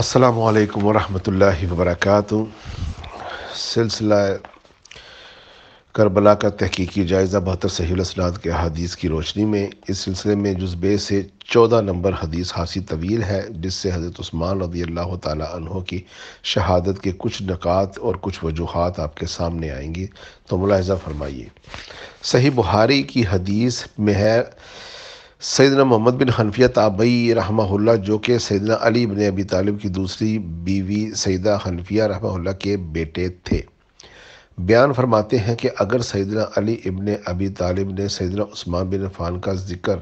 السلام علیکم ورحمۃ اللہ وبرکاتہ سلسلہ کربلا کا تحقیقی جائزہ بہتر صحیح الاسناد کے حدیث کی روشنی میں اس سلسلے میں جزبے سے چودہ نمبر حدیث حاصی طویل ہے جس سے حضرت عثمان رضی اللہ تعالیٰ عنہ کی شہادت کے کچھ نکات اور کچھ وجوہات آپ کے سامنے آئیں گی تو ملاحظہ فرمائیے صحیح بہاری کی حدیث میں ہے سیدنا محمد بن حنفیہ تابعی رحمہ اللہ جو کہ سیدنا علی بن ابی طالب کی دوسری بیوی سیدہ حنفیہ رحمہ اللہ کے بیٹے تھے بیان فرماتے ہیں کہ اگر سیدنا علی ابن ابی طالب نے سیدنا عثمان بن عفان کا ذکر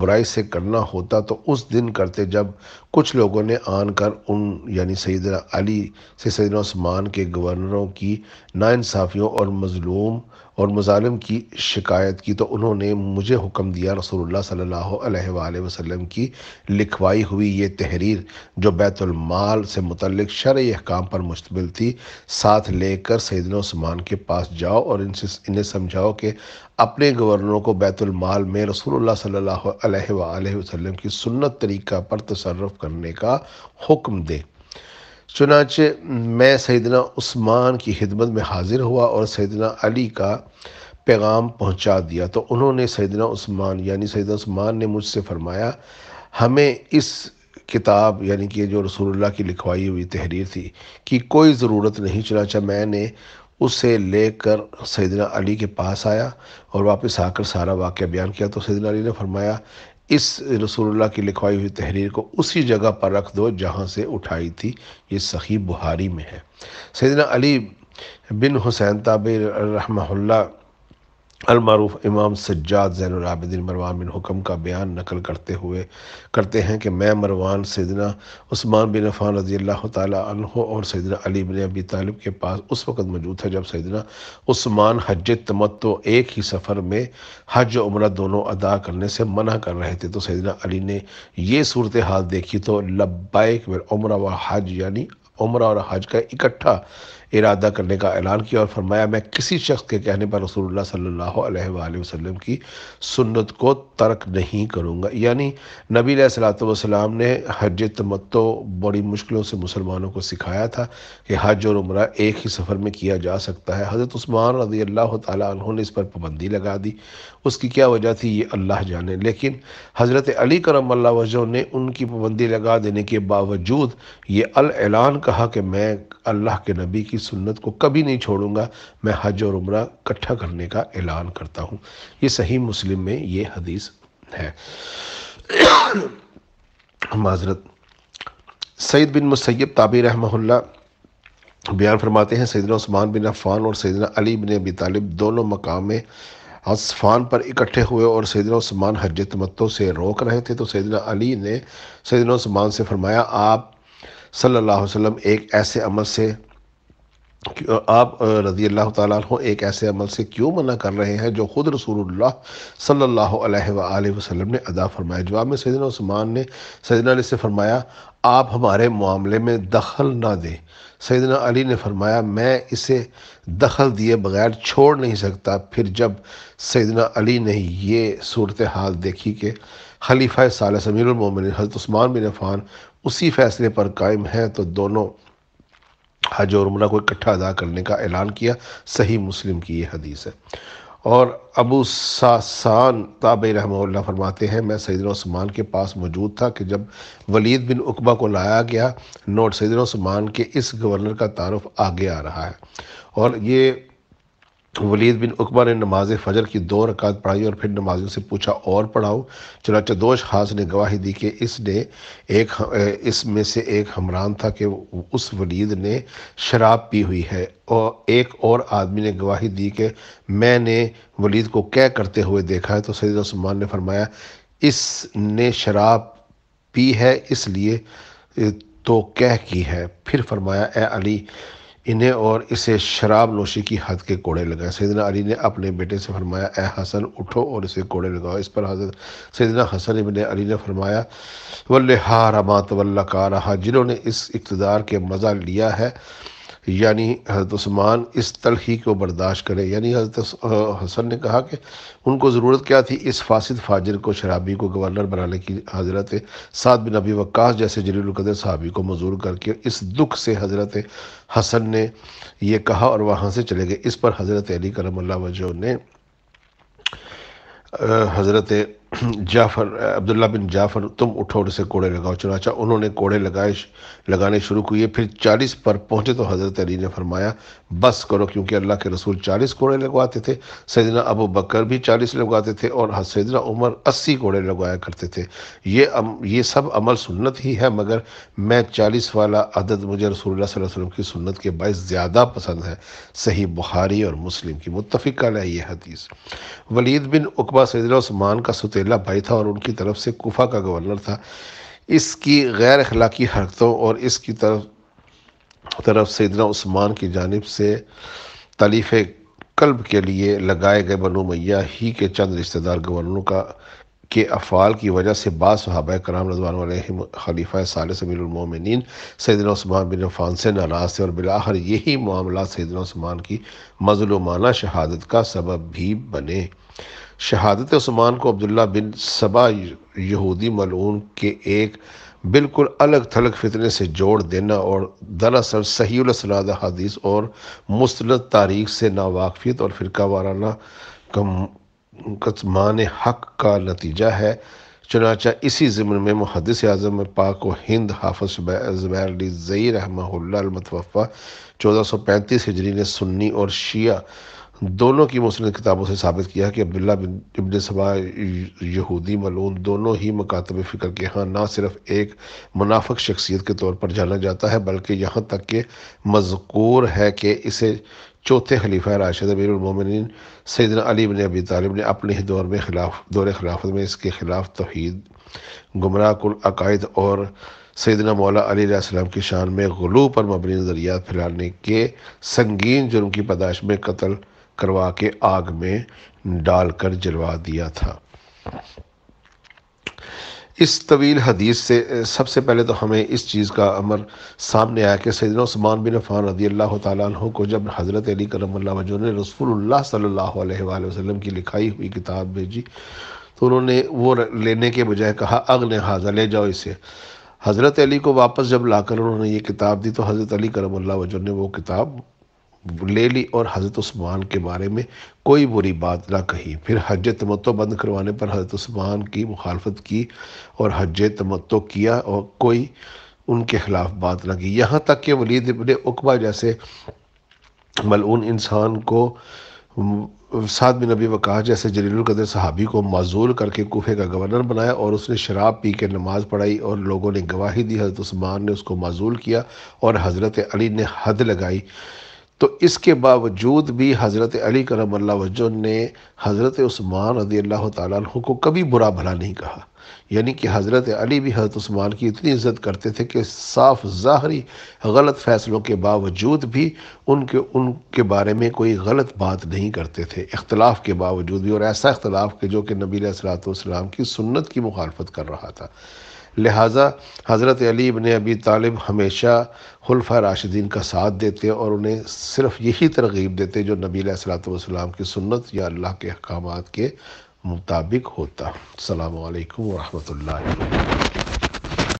برائی سے کرنا ہوتا تو اس دن کرتے جب کچھ لوگوں نے آن کر ان یعنی سیدنا علی سے سیدنا عثمان کے گورنروں کی ناانصافیوں اور مظلوم اور مظالم کی شکایت کی تو انہوں نے مجھے حکم دیا رسول اللہ صلی اللہ علیہ وآلہ وسلم کی لکھوائی ہوئی یہ تحریر جو بیت المال سے متعلق شرعی احکام پر مشتمل تھی ساتھ لے کر سیدنا عثمان کے پاس جاؤ اور ان سے انہیں سمجھاؤ کہ اپنے گورنروں کو بیت المال میں رسول اللہ صلی اللہ علیہ وسلم کی سنت طریقہ پر تصرف کرنے کا حکم دے چنانچہ میں سیدنا عثمان کی خدمت میں حاضر ہوا اور سیدنا علی کا پیغام پہنچا دیا تو انہوں نے سیدنا عثمان یعنی سیدنا عثمان نے مجھ سے فرمایا ہمیں اس کتاب یعنی کہ جو رسول اللہ کی لکھوائی ہوئی تحریر تھی کی کوئی ضرورت نہیں چنانچہ میں نے اسے لے کر سیدنا علی کے پاس آیا اور واپس آ کر سارا واقعہ بیان کیا تو سیدنا علی نے فرمایا اس رسول اللہ کی لکھوائی ہوئی تحریر کو اسی جگہ پر رکھ دو جہاں سے اٹھائی تھی یہ صحیح بہاری میں ہے سیدنا علی بن حسین طابر رحمہ اللہ المعروف امام سجاد زین العابدین مروان بن حکم کا بیان نقل کرتے ہوئے کرتے ہیں کہ میں مروان سیدنا عثمان بن عفان رضی اللہ تعالیٰ عنہ اور سیدنا علی بن ابی طالب کے پاس اس وقت موجود تھا جب سیدنا عثمان حج تمت تو ایک ہی سفر میں حج و عمرہ دونوں ادا کرنے سے منع کر رہے تھے تو سیدنا علی نے یہ صورت حال دیکھی تو عمرہ و حج یعنی عمرہ اور حج کا اکٹھا ارادہ کرنے کا اعلان کیا اور فرمایا میں کسی شخص کے کہنے پر رسول اللہ صلی اللہ علیہ وآلہ وسلم کی سنت کو ترک نہیں کروں گا یعنی نبی علیہ صلاحۃ والسلام نے حج تمتو بڑی مشکلوں سے مسلمانوں کو سکھایا تھا کہ حج اور عمرہ ایک ہی سفر میں کیا جا سکتا ہے حضرت عثمان رضی اللہ تعالیٰ عنہ نے اس پر پابندی لگا دی اس کی کیا وجہ تھی یہ اللہ جانے لیکن حضرت علی کرم اللہ وجہ نے ان کی پابندی لگا دینے کے باوجود یہ الاعلان کہا کہ میں اللہ کے نبی کی کی سنت کو کبھی نہیں چھوڑوں گا میں حج اور عمرہ کٹھا کرنے کا اعلان کرتا ہوں یہ صحیح مسلم میں یہ حدیث ہے معذرت سعید بن مسیب تابی رحمہ اللہ بیان فرماتے ہیں سیدنا عثمان بن عفان اور سیدنا علی بن ابی طالب دونوں مقام میں عصفان پر اکٹھے ہوئے اور سیدنا عثمان حج تمتوں سے روک رہے تھے تو سیدنا علی نے سیدنا عثمان سے فرمایا آپ صلی اللہ علیہ وسلم ایک ایسے عمل سے آپ رضی اللہ تعالیٰ عنہ ایک ایسے عمل سے کیوں منع کر رہے ہیں جو خود رسول اللہ صلی اللہ علیہ وآلہ وسلم نے ادا فرمایا جواب میں سیدنا عثمان نے سیدنا علی سے فرمایا آپ ہمارے معاملے میں دخل نہ دیں سیدنا علی نے فرمایا میں اسے دخل دیے بغیر چھوڑ نہیں سکتا پھر جب سیدنا علی نے یہ صورتحال دیکھی کہ خلیفہ صالح سمیر المومن حضرت عثمان بن عفان اسی فیصلے پر قائم ہیں تو دونوں حج اور عمرہ کو اکٹھا ادا کرنے کا اعلان کیا صحیح مسلم کی یہ حدیث ہے اور ابو ساسان تاب رحمہ اللہ فرماتے ہیں میں سیدنا عثمان کے پاس موجود تھا کہ جب ولید بن اقبا کو لایا گیا نوٹ سیدنا عثمان کے اس گورنر کا تعارف آگے آ رہا ہے اور یہ ولید بن اکبر نے نماز فجر کی دو رکعت پڑھائی اور پھر نمازیوں سے پوچھا اور پڑھاؤ چنانچہ دوش خاص نے گواہی دی کہ اس نے ایک اس میں سے ایک ہمران تھا کہ اس ولید نے شراب پی ہوئی ہے اور ایک اور آدمی نے گواہی دی کہ میں نے ولید کو کہہ کرتے ہوئے دیکھا ہے تو سید عثمان نے فرمایا اس نے شراب پی ہے اس لیے تو کہہ کی ہے پھر فرمایا اے علی انہیں اور اسے شراب نوشی کی حد کے کوڑے لگائے سیدنا علی نے اپنے بیٹے سے فرمایا اے حسن اٹھو اور اسے کوڑے لگاؤ اس پر حضرت سیدنا حسن ابن علی نے فرمایا ولہ ہا رماط و کا رہا جنہوں نے اس اقتدار کے مزہ لیا ہے یعنی حضرت عثمان اس تلخی کو برداشت کرے یعنی حضرت حسن نے کہا کہ ان کو ضرورت کیا تھی اس فاسد فاجر کو شرابی کو گورنر بنانے کی حضرت سعد بن نبی وقاص جیسے جلیل القدر صحابی کو مزور کر کے اس دکھ سے حضرت حسن نے یہ کہا اور وہاں سے چلے گئے اس پر حضرت علی کرم اللہ وجہ نے حضرت جعفر عبداللہ بن جعفر تم اٹھو اور اسے کوڑے لگاؤ چنانچہ انہوں نے کوڑے لگائے لگانے شروع کیے پھر چالیس پر پہنچے تو حضرت علی نے فرمایا بس کرو کیونکہ اللہ کے رسول چالیس کوڑے لگواتے تھے سیدنا ابو بکر بھی چالیس لگواتے تھے اور سیدنا عمر اسی کوڑے لگوایا کرتے تھے یہ سب عمل سنت ہی ہے مگر میں چالیس والا عدد مجھے رسول اللہ صلی اللہ علیہ وسلم کی سنت کے باعث زیادہ پسند ہے صحیح بخاری اور مسلم کی متفقہ لائی یہ حدیث ولید بن اقبا سیدنا عثمان کا ستر عبداللہ بھائی تھا اور ان کی طرف سے کوفہ کا گورنر تھا اس کی غیر اخلاقی حرکتوں اور اس کی طرف طرف سیدنا عثمان کی جانب سے تلیف قلب کے لیے لگائے گئے بنو میاں ہی کے چند رشتہ دار گورنروں کا کے افعال کی وجہ سے بعض صحابہ کرام رضوان علیہ خلیفہ صالح سمیر المومنین سیدنا عثمان بن عفان سے ناراض تھے اور بالآخر یہی معاملات سیدنا عثمان کی مظلومانہ شہادت کا سبب بھی بنے شہادت عثمان کو عبداللہ بن سبا یہودی ملعون کے ایک بالکل الگ تھلگ فتنے سے جوڑ دینا اور دراصل صحیح الاسناد حدیث اور مستند تاریخ سے ناواقفیت اور فرقہ وارانہ قطمان حق کا نتیجہ ہے چنانچہ اسی ضمن میں محدث اعظم پاک و ہند حافظ زبیر علی زئی رحمہ اللہ المتوفہ چودہ سو پینتیس نے سنی اور شیعہ دونوں کی مسلم کتابوں سے ثابت کیا کہ عبداللہ بن ابن سبا یہودی ملون دونوں ہی مکاتب فکر کے ہاں نہ صرف ایک منافق شخصیت کے طور پر جانا جاتا ہے بلکہ یہاں تک کہ مذکور ہے کہ اسے چوتھے خلیفہ راشد امیر المومنین سیدنا علی بن ابی طالب نے اپنے ہی دور میں خلاف دور خلافت میں اس کے خلاف توحید گمراہ کل عقائد اور سیدنا مولا علی علیہ السلام کی شان میں غلو پر مبنی نظریات پھیلانے کے سنگین جرم کی پیدائش میں قتل کروا کے آگ میں ڈال کر جلوا دیا تھا اس طویل حدیث سے سب سے پہلے تو ہمیں اس چیز کا عمر سامنے آیا کہ سیدنا عثمان بن عفان رضی اللہ تعالیٰ عنہ کو جب حضرت علی کرم اللہ وجہ نے رسول اللہ صلی اللہ علیہ وآلہ وسلم کی لکھائی ہوئی کتاب بھیجی تو انہوں نے وہ لینے کے بجائے کہا حاضر لے جاؤ اسے حضرت علی کو واپس جب لا کر انہوں نے یہ کتاب دی تو حضرت علی کرم اللہ وجہ نے وہ کتاب لے لی اور حضرت عثمان کے بارے میں کوئی بری بات نہ کہی پھر حج تمتو بند کروانے پر حضرت عثمان کی مخالفت کی اور حج تمتو کیا اور کوئی ان کے خلاف بات نہ کی یہاں تک کہ ولید ابن ابلعکوا جیسے ملعون انسان کو سعد بن نبی وکا جیسے جلیل القدر صحابی کو معذول کر کے کوفے کا گورنر بنایا اور اس نے شراب پی کے نماز پڑھائی اور لوگوں نے گواہی دی حضرت عثمان نے اس کو معذول کیا اور حضرت علی نے حد لگائی تو اس کے باوجود بھی حضرت علی کرم اللہ وجہ نے حضرت عثمان رضی اللہ تعالیٰ عنہ کو کبھی برا بھلا نہیں کہا یعنی کہ حضرت علی بھی حضرت عثمان کی اتنی عزت کرتے تھے کہ صاف ظاہری غلط فیصلوں کے باوجود بھی ان کے ان کے بارے میں کوئی غلط بات نہیں کرتے تھے اختلاف کے باوجود بھی اور ایسا اختلاف کے جو کہ علیہ السلاۃ والسلام کی سنت کی مخالفت کر رہا تھا لہٰذا حضرت علی ابن ابی طالب ہمیشہ خلفہ راشدین کا ساتھ دیتے اور انہیں صرف یہی ترغیب دیتے جو علیہ السلاۃ والسلام کی سنت یا اللہ کے احکامات کے مطابق ہوتا السلام علیکم ورحمۃ اللہ وبرکاتہ